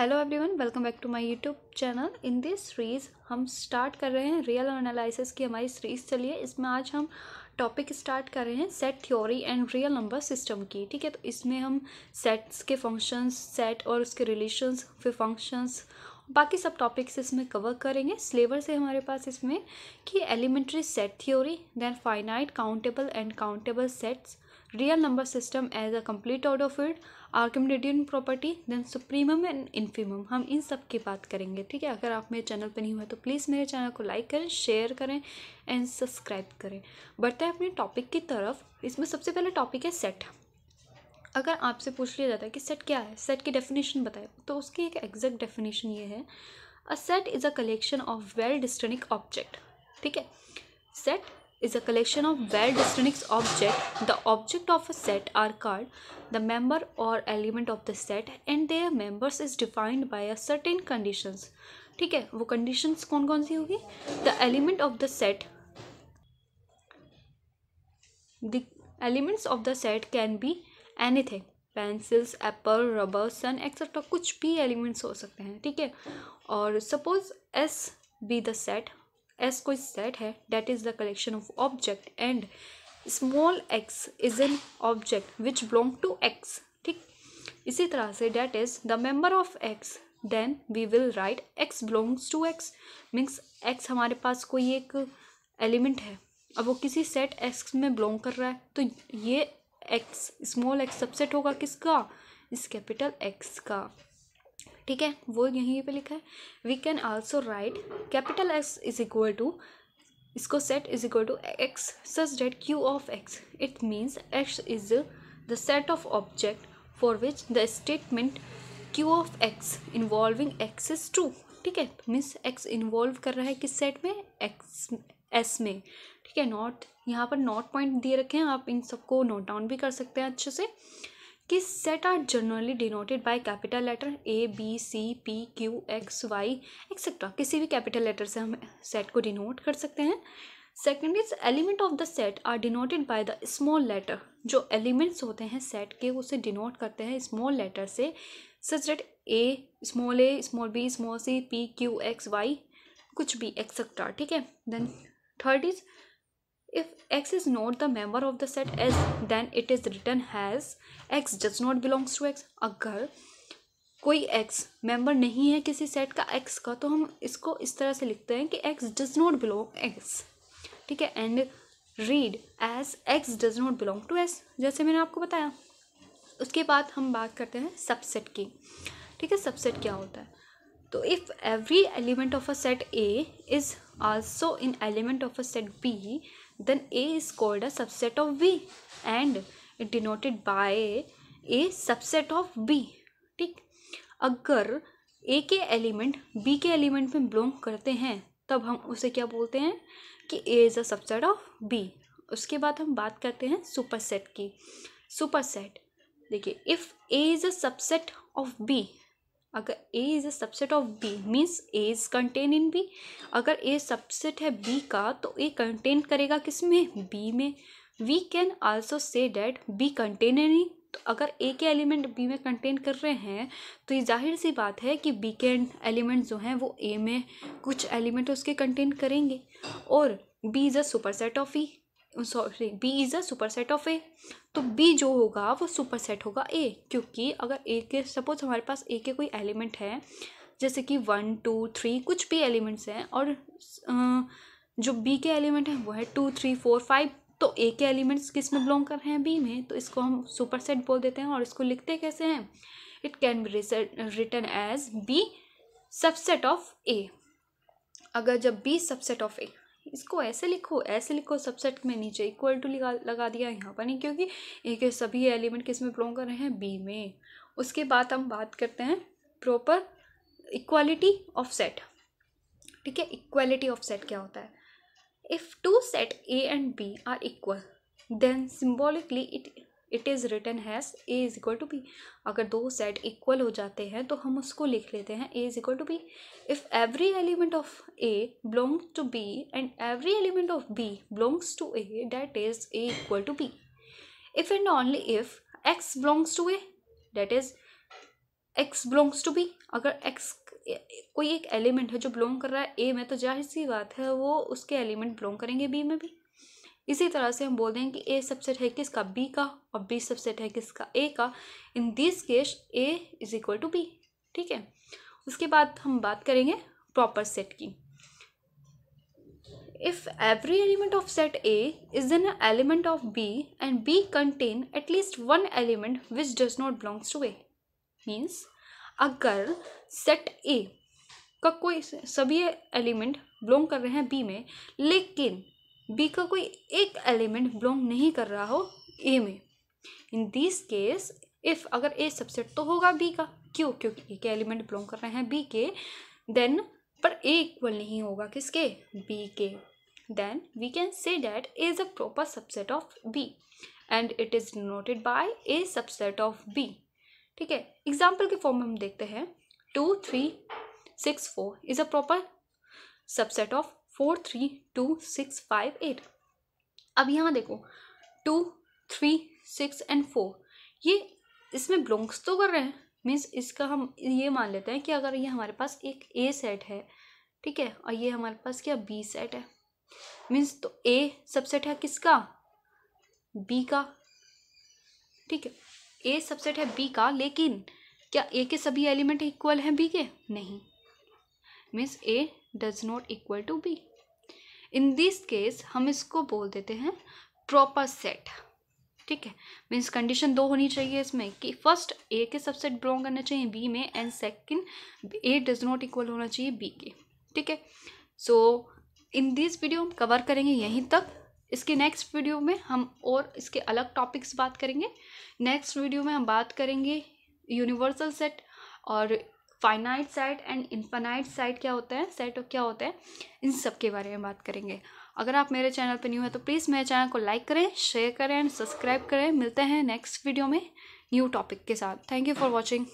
hello everyone welcome back to my YouTube channel in this series हम start कर रहे हैं रियल एनालिसिस की हमारी सीरीज़ चलिए इसमें आज हम टॉपिक स्टार्ट कर रहे हैं set theory and real number system की ठीक है तो इसमें हम सेट्स के फंक्शंस सेट और उसके रिलेशंस फिर फंक्शंस बाकी सब टॉपिक्स इसमें कवर करेंगे स्लेवर से हमारे पास इसमें कि elementary set theory then finite countable and countable sets real number system as a complete order of it Archimedean property then supremum and infimum हम इन सब की बात करेंगे ठीक है अगर आप मेरे चैनल पर नहीं हुए तो प्लीज़ मेरे चैनल को लाइक करें शेयर करें एंड सब्सक्राइब करें बढ़ते हैं अपने टॉपिक की तरफ इसमें सबसे पहले टॉपिक है सेट अगर आपसे पूछ लिया जाता है कि सेट क्या है सेट की डेफिनेशन बताए तो उसकी एक एग्जैक्ट डेफिनेशन ये है a set is a collection of well distinct object ठीक है set is a collection of well distinct object the object of a set are called the member or element of the set and their members is defined by a certain conditions ठीक है वो conditions कौन कौन सी होगी the element of the set the elements of the set can be anything pencils apple rubber sun etcetera कुछ भी elements हो सकते हैं ठीक है और suppose S be the set S कोई सेट है that is the collection of object and small X is an object which belong to X ठीक इसी तरह से that is the member of X then we will write X belongs to X means X हमारे पास कोई एक element है अब वो किसी सेट एक्स में बिलोंग कर रहा है तो ये एक्स स्मॉल एक्स सबसेट होगा किसका इस कैपिटल एक्स का ठीक है वो यहीं पे लिखा है we can also write capital X is equal to इसको set is equal to X such that Q of X it means X is the set of object for which the statement Q of X involving X is true ठीक है means x involve कर रहा है किस set में x S में ठीक है नॉट यहाँ पर नॉट पॉइंट दिए रखे हैं आप इन सबको नोट डाउन भी कर सकते हैं अच्छे से कि set are generally denoted by capital letter A B C P Q X Y etcetera किसी भी कैपिटल लेटर से हम सेट को डिनोट कर सकते हैं second is element of the set are denoted by the small letter जो elements होते हैं सेट के उसे डिनोट करते हैं स्मॉल लेटर से such that A small A small B small C P Q X Y कुछ भी एक्सेट्रा ठीक है then third is if x is not the member of the set s then it is written as x does not belongs to x agar कोई x member नहीं है किसी set का x का तो हम इसको इस तरह से लिखते हैं कि x does not belong x ठीक है and read as x does not belong to s जैसे मैंने आपको बताया उसके बाद हम बात करते हैं सबसेट की ठीक है सबसेट क्या होता है तो if every element of a set a is also in element of a set b then A is called a subset of V and denoted by A subset of B ठीक अगर A के element B के element में belong करते हैं तब हम उसे क्या बोलते हैं कि A is a subset of B उसके बाद हम बात करते हैं सुपरसेट की सुपरसेट देखिए if A is a subset of B अगर A is a subset of B means A is contain in B अगर ए सबसेट है बी का तो ए कंटेन करेगा किस में बी में we can also say that B contain in तो अगर ए के एलिमेंट बी में कंटेन कर रहे हैं तो ये जाहिर सी बात है कि बी के एलिमेंट जो हैं वो ए में कुछ एलिमेंट उसके कंटेन करेंगे और B is a super set of E sorry B is a super set of A तो बी जो होगा वो सुपर सेट होगा ए क्योंकि अगर ए के सपोज हमारे पास ए के कोई एलिमेंट है जैसे कि वन टू थ्री कुछ भी एलिमेंट्स हैं और जो बी के एलिमेंट हैं वो है टू थ्री फोर फाइव तो ए के एलिमेंट्स किस में बिलोंग कर रहे हैं बी में तो इसको हम सुपर सेट बोल देते हैं और इसको लिखते कैसे हैं it can be written as B subset of A अगर जब बी सबसेट ऑफ ए इसको ऐसे लिखो ऐसे लिखो सबसेट में नीचे इक्वल टू लगा दिया यहाँ पर नहीं क्योंकि ए के सभी एलिमेंट किस में बिलोंग कर रहे हैं बी में उसके बाद हम बात करते हैं प्रॉपर इक्वालिटी ऑफ सेट ठीक है इक्वालिटी ऑफ सेट क्या होता है if two set A and B are equal then symbolically it it is written as A is equal to B अगर दो सेट इक्वल हो जाते हैं तो हम उसको लिख लेते हैं A is equal to B if every element of A belong to B and every element of B belongs to A that is A equal to B if and only if X belongs to A that is X belongs to B अगर X कोई एक element है जो belong कर रहा है ए में तो जाहिर सी बात है वो उसके एलिमेंट बिलोंग करेंगे बी में भी इसी तरह से हम बोल दें कि ए सबसेट है किसका बी का और बी सबसेट है किसका ए का in this case A is equal to B ठीक है उसके बाद हम बात करेंगे प्रॉपर सेट की if every element of set A is an element of B and B contain at least one element which does not belongs to A means अगर set A का कोई सभी एलिमेंट बिलोंग कर रहे हैं बी में लेकिन बी का कोई एक एलिमेंट बिलोंग नहीं कर रहा हो ए में इन दिस केस इफ़ अगर ए सबसेट तो होगा बी का क्यों क्योंकि ए के एलिमेंट बिलोंग कर रहे हैं बी के देन पर ए इक्वल नहीं होगा किसके बी के then we can say that A is a proper subset of B and it is denoted by A subset of B ठीक है एग्जाम्पल के फॉर्म में हम देखते हैं two three six four is a proper subset of four three two six five eight अब यहाँ देखो two three six and four ये इसमें ब्लोंग्स तो कर रहे हैं मीन्स इसका हम ये मान लेते हैं कि अगर ये हमारे पास एक ए सेट है ठीक है और ये हमारे पास क्या बी सेट है मीन्स तो ए सबसेट है किसका बी का ठीक है ए सबसेट है बी का लेकिन क्या ए के सभी एलिमेंट इक्वल हैं बी के नहीं means A does not equal to B in this case हम इसको बोल देते हैं प्रॉपर सेट ठीक है मीन्स कंडीशन दो होनी चाहिए इसमें कि फर्स्ट ए के सबसेट बिलोंग करना चाहिए बी में and second A does not equal होना चाहिए बी के ठीक है सो इन दिस वीडियो हम कवर करेंगे यहीं तक इसके नेक्स्ट वीडियो में हम और इसके अलग टॉपिक्स बात करेंगे नेक्स्ट वीडियो में हम बात करेंगे यूनिवर्सल सेट और finite set and infinite set क्या होता है सेट क्या होता है इन सब के बारे में बात करेंगे अगर आप मेरे चैनल पर न्यू है तो प्लीज़ मेरे चैनल को लाइक करें शेयर करें एंड सब्सक्राइब करें मिलते हैं नेक्स्ट वीडियो में न्यू टॉपिक के साथ थैंक यू फॉर वॉचिंग